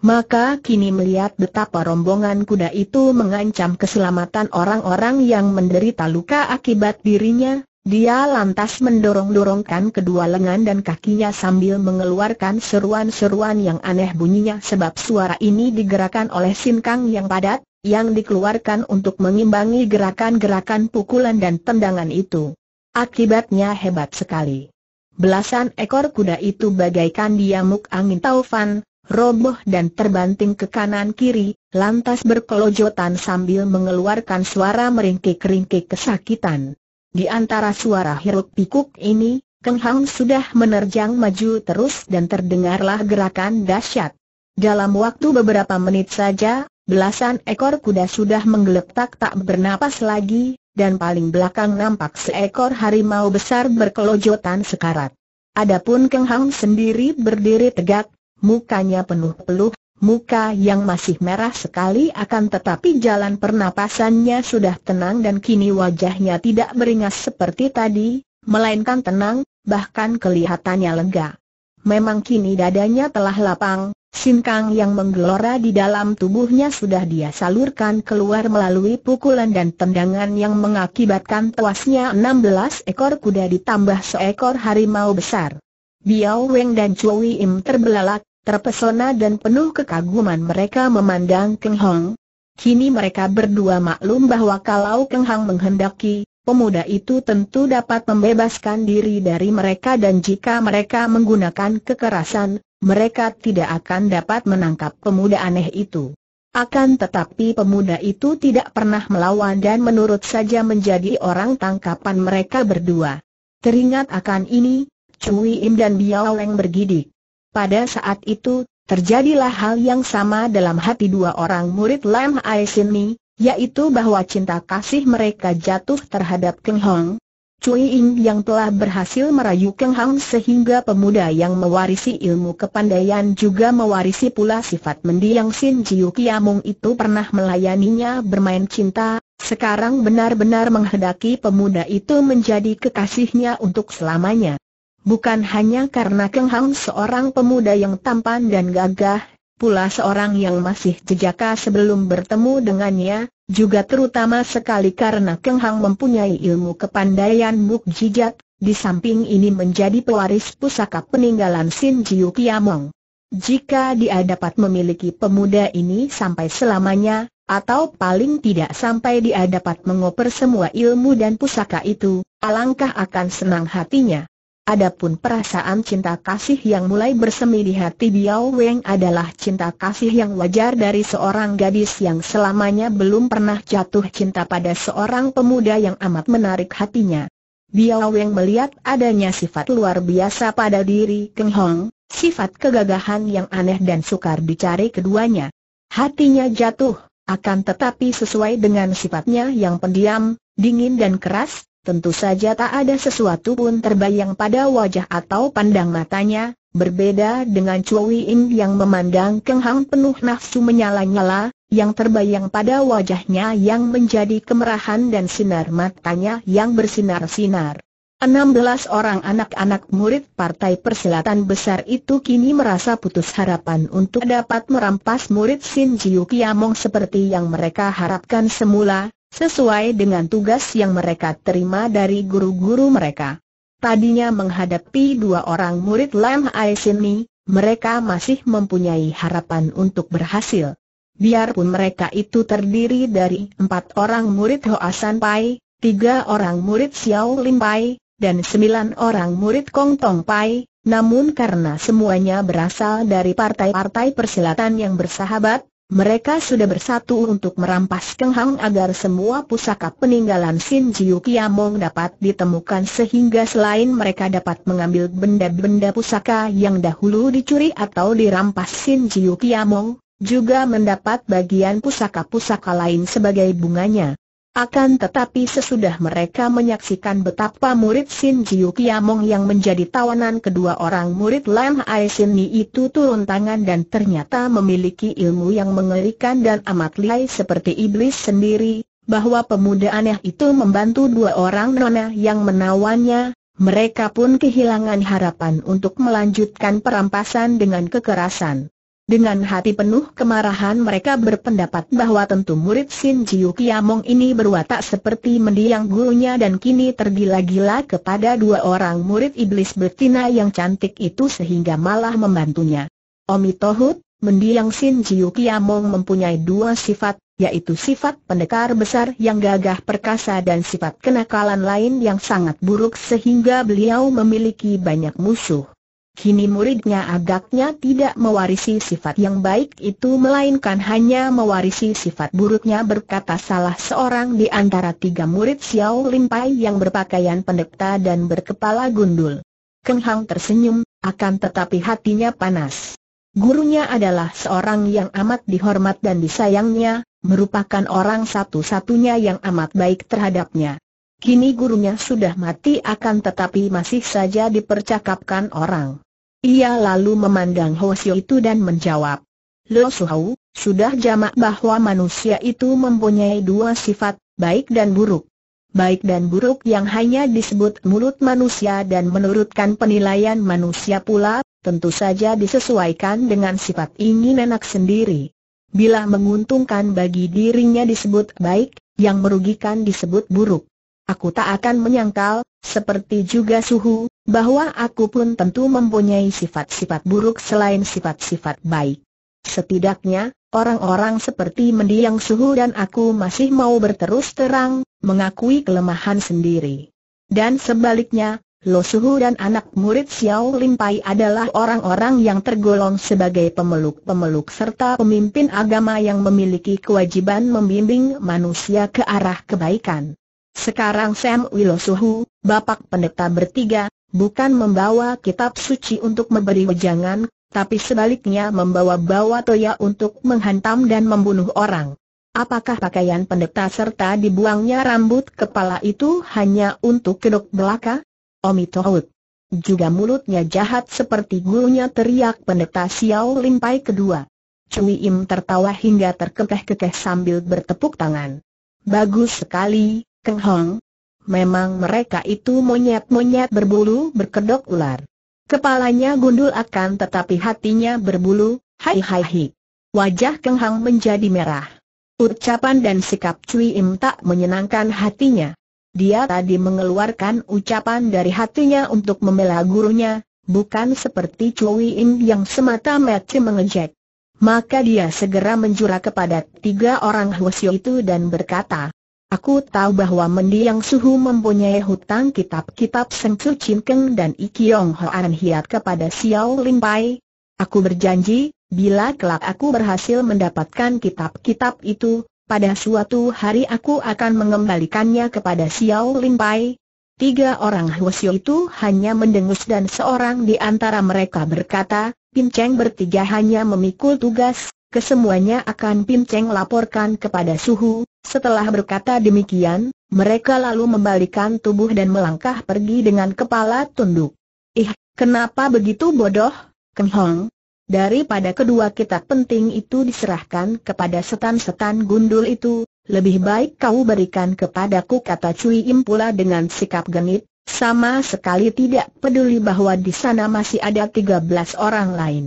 Maka kini melihat betapa rombongan kuda itu mengancam keselamatan orang-orang yang menderita luka akibat dirinya, dia lantas mendorong-dorongkan kedua lengan dan kakinya sambil mengeluarkan seruan-seruan yang aneh bunyinya sebab suara ini digerakkan oleh sinkang yang padat, yang dikeluarkan untuk mengimbangi gerakan-gerakan pukulan dan tendangan itu. Akibatnya hebat sekali. Belasan ekor kuda itu bagaikan diamuk angin taufan, roboh dan terbanting ke kanan kiri, lantas berkelojotan sambil mengeluarkan suara meringkik-ringkik kesakitan. Di antara suara hiruk pikuk ini, Keng Hang sudah menerjang maju terus dan terdengarlah gerakan dahsyat. Dalam waktu beberapa menit saja, belasan ekor kuda sudah menggeletak tak bernapas lagi, dan paling belakang nampak seekor harimau besar berkelojotan sekarat. Adapun Keng Hang sendiri berdiri tegak, mukanya penuh peluh, muka yang masih merah sekali akan tetapi jalan pernapasannya sudah tenang dan kini wajahnya tidak beringas seperti tadi, melainkan tenang, bahkan kelihatannya lega. Memang kini dadanya telah lapang, sinkang yang menggelora di dalam tubuhnya sudah dia salurkan keluar melalui pukulan dan tendangan yang mengakibatkan tewasnya 16 ekor kuda ditambah seekor harimau besar. Biao Weng dan Chui Im terbelalak, Terpesona dan penuh kekaguman mereka memandang Keng Hong. Kini mereka berdua maklum bahwa kalau Keng Hong menghendaki, pemuda itu tentu dapat membebaskan diri dari mereka dan jika mereka menggunakan kekerasan, mereka tidak akan dapat menangkap pemuda aneh itu. Akan tetapi pemuda itu tidak pernah melawan dan menurut saja menjadi orang tangkapan mereka berdua. Teringat akan ini, Cui Im dan Biao Leng bergidik. Pada saat itu, terjadilah hal yang sama dalam hati dua orang murid Lam Ai Mi, yaitu bahwa cinta kasih mereka jatuh terhadap Keng Hong. Cui Ying yang telah berhasil merayu Keng Hong sehingga pemuda yang mewarisi ilmu kepandaian juga mewarisi pula sifat mendiang Sin Jiu Kiamung itu pernah melayaninya bermain cinta, sekarang benar-benar menghendaki pemuda itu menjadi kekasihnya untuk selamanya. Bukan hanya karena Keng Hang seorang pemuda yang tampan dan gagah, pula seorang yang masih jejaka sebelum bertemu dengannya, juga terutama sekali karena Keng Hang mempunyai ilmu kepandaian mukjizat, Jijat, di samping ini menjadi pewaris pusaka peninggalan Sin Jiu Kiamong. Jika dia dapat memiliki pemuda ini sampai selamanya, atau paling tidak sampai dia dapat mengoper semua ilmu dan pusaka itu, alangkah akan senang hatinya. Adapun perasaan cinta kasih yang mulai bersemi di hati Biao Weng adalah cinta kasih yang wajar dari seorang gadis yang selamanya belum pernah jatuh cinta pada seorang pemuda yang amat menarik hatinya. Biao Weng melihat adanya sifat luar biasa pada diri Keng Hong, sifat kegagahan yang aneh dan sukar dicari keduanya. Hatinya jatuh, akan tetapi sesuai dengan sifatnya yang pendiam, dingin dan keras, Tentu saja tak ada sesuatu pun terbayang pada wajah atau pandang matanya, berbeda dengan Chui In yang memandang Keng penuh nafsu menyala-nyala, yang terbayang pada wajahnya yang menjadi kemerahan dan sinar matanya yang bersinar-sinar. 16 orang anak-anak murid Partai Persilatan Besar itu kini merasa putus harapan untuk dapat merampas murid Sin Jiu Kiamong seperti yang mereka harapkan semula, sesuai dengan tugas yang mereka terima dari guru-guru mereka. Tadinya menghadapi dua orang murid Lam Ai mereka masih mempunyai harapan untuk berhasil. Biarpun mereka itu terdiri dari empat orang murid Hoasan Pai, tiga orang murid Xiao Lim Pai, dan sembilan orang murid Kong Tong Pai, namun karena semuanya berasal dari partai-partai persilatan yang bersahabat, mereka sudah bersatu untuk merampas Keng Hang agar semua pusaka peninggalan Sin Jiu Kiamong dapat ditemukan sehingga selain mereka dapat mengambil benda-benda pusaka yang dahulu dicuri atau dirampas Sin Jiu Kiamong, juga mendapat bagian pusaka-pusaka lain sebagai bunganya. Akan tetapi sesudah mereka menyaksikan betapa murid Sin Jiu Kiamong yang menjadi tawanan kedua orang murid Lam Hai Sin Ni itu turun tangan dan ternyata memiliki ilmu yang mengerikan dan amat lihai seperti iblis sendiri, bahwa pemuda aneh itu membantu dua orang nona yang menawannya, mereka pun kehilangan harapan untuk melanjutkan perampasan dengan kekerasan. Dengan hati penuh kemarahan mereka berpendapat bahwa tentu murid Sin Jiu Kiamong ini berwatak seperti mendiang gurunya dan kini tergila-gila kepada dua orang murid iblis betina yang cantik itu sehingga malah membantunya. Omi Tohut, mendiang Sin Jiu Kiamong mempunyai dua sifat, yaitu sifat pendekar besar yang gagah perkasa dan sifat kenakalan lain yang sangat buruk sehingga beliau memiliki banyak musuh kini muridnya agaknya tidak mewarisi sifat yang baik itu melainkan hanya mewarisi sifat buruknya berkata salah seorang di antara tiga murid Xiao Limpai yang berpakaian pendekta dan berkepala gundul. Keng Hang tersenyum, akan tetapi hatinya panas. Gurunya adalah seorang yang amat dihormat dan disayangnya, merupakan orang satu-satunya yang amat baik terhadapnya. Kini gurunya sudah mati akan tetapi masih saja dipercakapkan orang. Ia lalu memandang Hoshio itu dan menjawab. Lo Suhau, sudah jamak bahwa manusia itu mempunyai dua sifat, baik dan buruk. Baik dan buruk yang hanya disebut mulut manusia dan menurutkan penilaian manusia pula, tentu saja disesuaikan dengan sifat ingin enak sendiri. Bila menguntungkan bagi dirinya disebut baik, yang merugikan disebut buruk. Aku tak akan menyangkal, seperti juga suhu, bahwa aku pun tentu mempunyai sifat-sifat buruk selain sifat-sifat baik. Setidaknya, orang-orang seperti mendiang suhu dan aku masih mau berterus terang, mengakui kelemahan sendiri. Dan sebaliknya, Lo Suhu dan anak murid Xiao Limpai adalah orang-orang yang tergolong sebagai pemeluk-pemeluk serta pemimpin agama yang memiliki kewajiban membimbing manusia ke arah kebaikan. Sekarang Sam Wilosuhu, Bapak Pendeta bertiga, bukan membawa kitab suci untuk memberi wejangan, tapi sebaliknya membawa-bawa toya untuk menghantam dan membunuh orang. Apakah pakaian pendeta serta dibuangnya rambut kepala itu hanya untuk kedok belaka? Omi Tohut. Juga mulutnya jahat seperti gurunya teriak pendeta Xiao Limpai kedua. Cui Im tertawa hingga terkekeh-kekeh sambil bertepuk tangan. Bagus sekali, Keng Hong. Memang mereka itu monyet-monyet berbulu berkedok ular. Kepalanya gundul akan tetapi hatinya berbulu, hai hai hai. Wajah Keng Hong menjadi merah. Ucapan dan sikap Cui Im tak menyenangkan hatinya. Dia tadi mengeluarkan ucapan dari hatinya untuk membela gurunya, bukan seperti Cui Im yang semata-mata mengejek. Maka dia segera menjura kepada tiga orang Hwasyo itu dan berkata, Aku tahu bahwa mendiang suhu mempunyai hutang kitab-kitab Seng Su Chin Keng dan Ikiong Hoan Hiat kepada Xiao Lin Pai. Aku berjanji, bila kelak aku berhasil mendapatkan kitab-kitab itu, pada suatu hari aku akan mengembalikannya kepada Xiao Lin Pai. Tiga orang Huosio itu hanya mendengus dan seorang di antara mereka berkata, Cheng bertiga hanya memikul tugas, kesemuanya akan Cheng laporkan kepada suhu, setelah berkata demikian, mereka lalu membalikan tubuh dan melangkah pergi dengan kepala tunduk. Ih, kenapa begitu bodoh, Keng Hong? Daripada kedua kitab penting itu diserahkan kepada setan-setan gundul itu, lebih baik kau berikan kepadaku kata Cui Impula dengan sikap genit, sama sekali tidak peduli bahwa di sana masih ada 13 orang lain.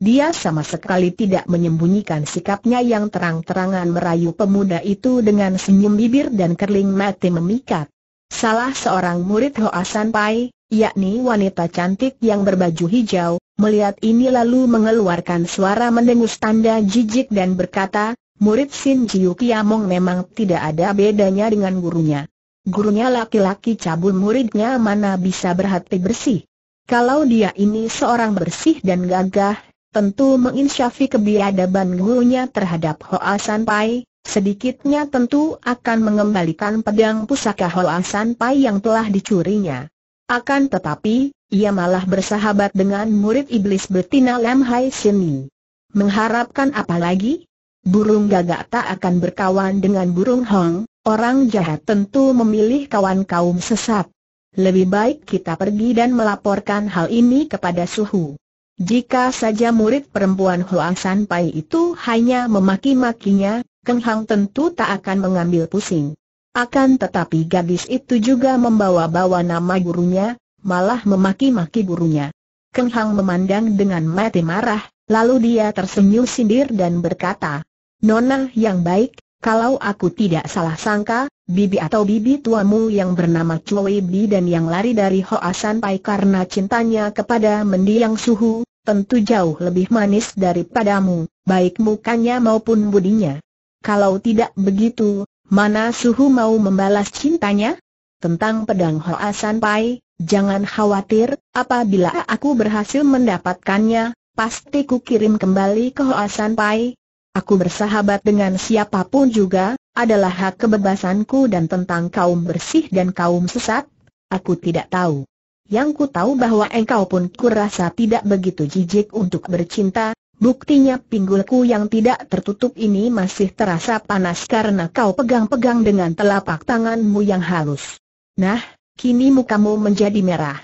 Dia sama sekali tidak menyembunyikan sikapnya yang terang-terangan merayu pemuda itu dengan senyum bibir dan kerling mati memikat. Salah seorang murid Hoasan Pai, yakni wanita cantik yang berbaju hijau, melihat ini lalu mengeluarkan suara mendengus tanda jijik dan berkata, murid Sin Jiu Kiamong memang tidak ada bedanya dengan gurunya. Gurunya laki-laki cabul muridnya mana bisa berhati bersih. Kalau dia ini seorang bersih dan gagah, tentu menginsyafi kebiadaban gurunya terhadap Hoa San Pai, sedikitnya tentu akan mengembalikan pedang pusaka Hoa San Pai yang telah dicurinya. Akan tetapi, ia malah bersahabat dengan murid iblis betina Lam Hai Sini. Mengharapkan apa lagi? Burung gagak tak akan berkawan dengan burung hong, orang jahat tentu memilih kawan kaum sesat. Lebih baik kita pergi dan melaporkan hal ini kepada suhu. Jika saja murid perempuan Huang San Pai itu hanya memaki-makinya, Keng Hang tentu tak akan mengambil pusing. Akan tetapi gadis itu juga membawa-bawa nama gurunya, malah memaki-maki gurunya. Keng Hang memandang dengan mati marah, lalu dia tersenyum sindir dan berkata, Nona yang baik, kalau aku tidak salah sangka, bibi atau bibi tuamu yang bernama Choi Bi dan yang lari dari Hoasan Pai karena cintanya kepada mendiang suhu, tentu jauh lebih manis daripadamu, baik mukanya maupun budinya. Kalau tidak begitu, mana suhu mau membalas cintanya? Tentang pedang Hoa San Pai, jangan khawatir, apabila aku berhasil mendapatkannya, pasti ku kirim kembali ke Hoa San Pai. Aku bersahabat dengan siapapun juga, adalah hak kebebasanku dan tentang kaum bersih dan kaum sesat, aku tidak tahu yang ku tahu bahwa engkau pun kurasa tidak begitu jijik untuk bercinta, buktinya pinggulku yang tidak tertutup ini masih terasa panas karena kau pegang-pegang dengan telapak tanganmu yang halus. Nah, kini mukamu menjadi merah.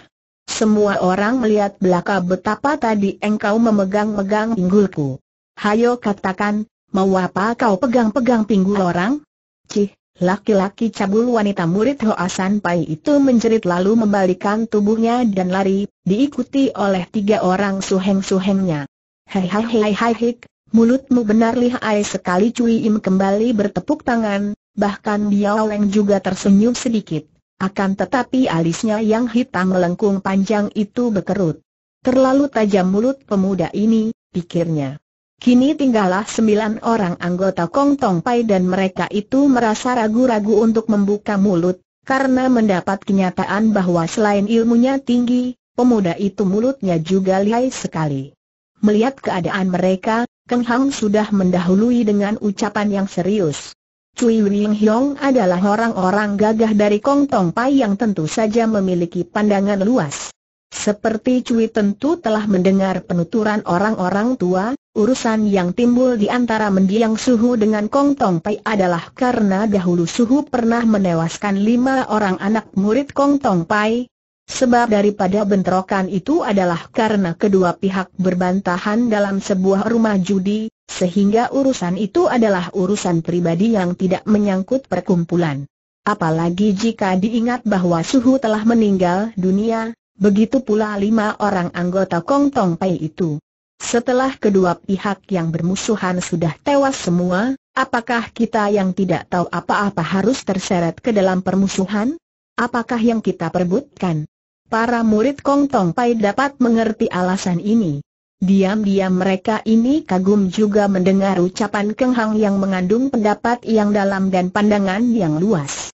Semua orang melihat belaka betapa tadi engkau memegang-megang pinggulku. Hayo katakan, mau apa kau pegang-pegang pinggul orang? Cih, Laki-laki cabul wanita murid Hoasan Pai itu menjerit lalu membalikan tubuhnya dan lari, diikuti oleh tiga orang suheng-suhengnya. Hei hei hei hai hik, mulutmu benar lihai sekali Cui Im kembali bertepuk tangan, bahkan Biao Leng juga tersenyum sedikit. Akan tetapi alisnya yang hitam melengkung panjang itu berkerut. Terlalu tajam mulut pemuda ini, pikirnya. Kini tinggallah sembilan orang anggota Kong Tong Pai dan mereka itu merasa ragu-ragu untuk membuka mulut, karena mendapat kenyataan bahwa selain ilmunya tinggi, pemuda itu mulutnya juga lihai sekali. Melihat keadaan mereka, Keng Hang sudah mendahului dengan ucapan yang serius. Cui Wing Hyong adalah orang-orang gagah dari Kong Tong Pai yang tentu saja memiliki pandangan luas. Seperti Cui tentu telah mendengar penuturan orang-orang tua, Urusan yang timbul di antara mendiang suhu dengan Kong Tong Pai adalah karena dahulu suhu pernah menewaskan lima orang anak murid Kong Tong Pai. Sebab daripada bentrokan itu adalah karena kedua pihak berbantahan dalam sebuah rumah judi, sehingga urusan itu adalah urusan pribadi yang tidak menyangkut perkumpulan. Apalagi jika diingat bahwa Suhu telah meninggal dunia, begitu pula lima orang anggota Kong Tong Pai itu. Setelah kedua pihak yang bermusuhan sudah tewas semua, apakah kita yang tidak tahu apa-apa harus terseret ke dalam permusuhan? Apakah yang kita perbutkan? Para murid Kong Tong Pai dapat mengerti alasan ini. Diam-diam mereka ini kagum juga mendengar ucapan Keng Hang yang mengandung pendapat yang dalam dan pandangan yang luas.